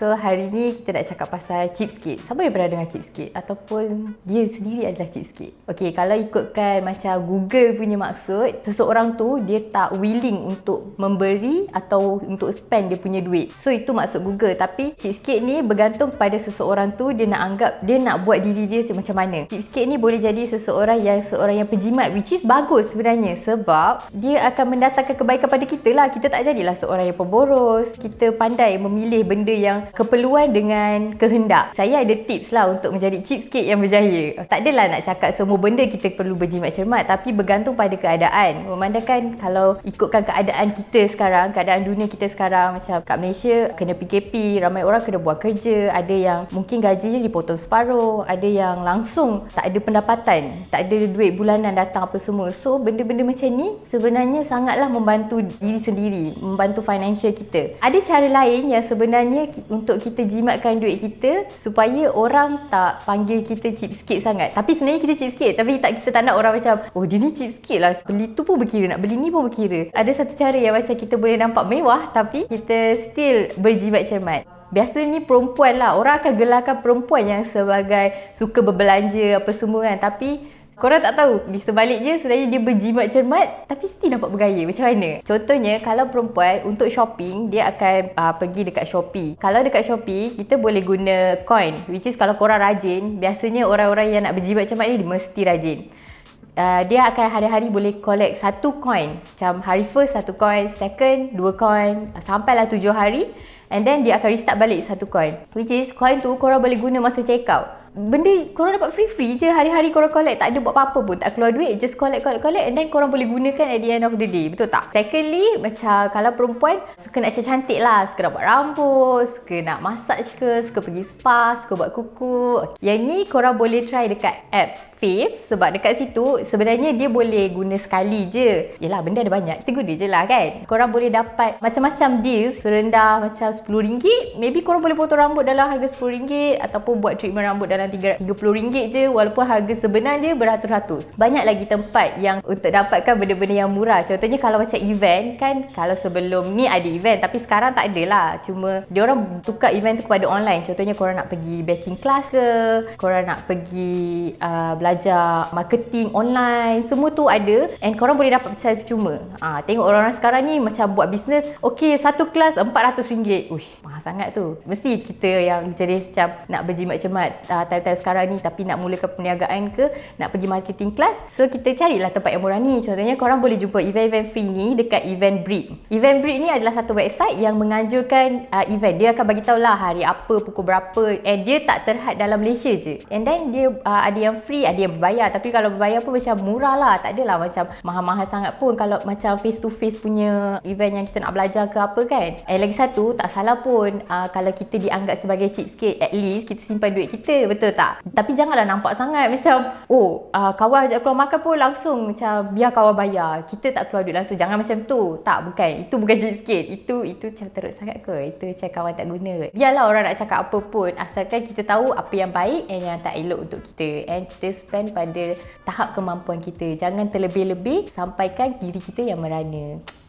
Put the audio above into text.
So hari ni kita nak cakap pasal cheapskate. Siapa yang pernah dengar cheapskate? Ataupun dia sendiri adalah cheapskate? Okay, kalau ikutkan macam Google punya maksud, seseorang tu dia tak willing untuk memberi atau untuk spend dia punya duit. So itu maksud Google. Tapi cheapskate ni bergantung pada seseorang tu dia nak anggap dia nak buat diri dia macam mana. Cheapskate ni boleh jadi seseorang yang seorang yang penjimat which is bagus sebenarnya sebab dia akan mendatangkan kebaikan pada kita lah. Kita tak jadilah seorang yang pemboros. Kita pandai memilih benda yang keperluan dengan kehendak. Saya ada tips lah untuk menjadi cheapskate yang berjaya. Tak adalah nak cakap semua benda kita perlu berjimat cermat tapi bergantung pada keadaan. Memandangkan kalau ikutkan keadaan kita sekarang, keadaan dunia kita sekarang macam kat Malaysia kena PKP, ramai orang kena buat kerja, ada yang mungkin gajinya dipotong separuh, ada yang langsung tak ada pendapatan, tak ada duit bulanan datang apa semua. So benda-benda macam ni sebenarnya sangatlah membantu diri sendiri, membantu financial kita. Ada cara lain yang sebenarnya untuk untuk kita jimatkan duit kita supaya orang tak panggil kita cheapskate sangat. Tapi sebenarnya kita cheapskate tapi tak kita tak nak orang macam oh dia ni cheapskate lah. Beli tu pun berkira, nak beli ni pun berkira. Ada satu cara yang macam kita boleh nampak mewah tapi kita still berjimat cermat. Biasa ni perempuan lah. Orang akan gelarkan perempuan yang sebagai suka berbelanja apa semua kan. Tapi korang tak tahu di sebalik je sebenarnya dia berjimat cermat tapi mesti nampak bergaya macam mana contohnya kalau perempuan untuk shopping dia akan uh, pergi dekat Shopee kalau dekat Shopee kita boleh guna coin which is kalau korang rajin biasanya orang-orang yang nak berjimat cermat ni dia mesti rajin Uh, dia akan hari-hari boleh collect satu coin macam hari first satu coin second dua coin uh, sampailah tujuh hari and then dia akan restart balik satu coin which is coin tu korang boleh guna masa check out benda korang dapat free-free je hari-hari korang collect tak ada buat apa-apa pun tak keluar duit just collect collect collect and then korang boleh gunakan at the end of the day betul tak? secondly macam kalau perempuan suka nak cantik lah suka nak buat rambut suka nak massage ke suka pergi spa suka buat kuku yang ni korang boleh try dekat app Fave sebab dekat situ sebenarnya dia boleh guna sekali je yelah benda ada banyak kita guna je lah kan korang boleh dapat macam-macam deals serendah macam RM10 maybe korang boleh potong rambut dalam harga RM10 ataupun buat treatment rambut dalam dalam RM30 je walaupun harga sebenar dia beratus-ratus. Banyak lagi tempat yang untuk dapatkan benda-benda yang murah. Contohnya kalau macam event kan kalau sebelum ni ada event tapi sekarang tak ada lah. Cuma dia orang tukar event tu kepada online. Contohnya korang nak pergi baking class ke, korang nak pergi uh, belajar marketing online, semua tu ada and korang boleh dapat secara percuma. Ah tengok orang-orang sekarang ni macam buat bisnes, okey satu kelas RM400. Ush, mahal sangat tu. Mesti kita yang jenis macam nak berjimat jimat uh, ah, time-time sekarang ni tapi nak mulakan perniagaan ke nak pergi marketing class so kita carilah tempat yang murah ni contohnya korang boleh jumpa event-event free ni dekat event breed event breed ni adalah satu website yang menganjurkan uh, event dia akan bagi lah hari apa pukul berapa and dia tak terhad dalam Malaysia je and then dia uh, ada yang free ada yang berbayar tapi kalau berbayar pun macam murah lah tak adalah macam mahal-mahal sangat pun kalau macam face to face punya event yang kita nak belajar ke apa kan and lagi satu tak salah pun uh, kalau kita dianggap sebagai cheap cheapskate at least kita simpan duit kita betul betul tak? Tapi janganlah nampak sangat macam oh uh, kawan ajak keluar makan pun langsung macam biar kawan bayar. Kita tak keluar duit langsung. Jangan macam tu. Tak bukan. Itu bukan jenis sikit. Itu itu macam teruk sangat ke. Itu macam kawan tak guna. Biarlah orang nak cakap apa pun asalkan kita tahu apa yang baik and yang tak elok untuk kita and kita spend pada tahap kemampuan kita. Jangan terlebih-lebih sampaikan diri kita yang merana.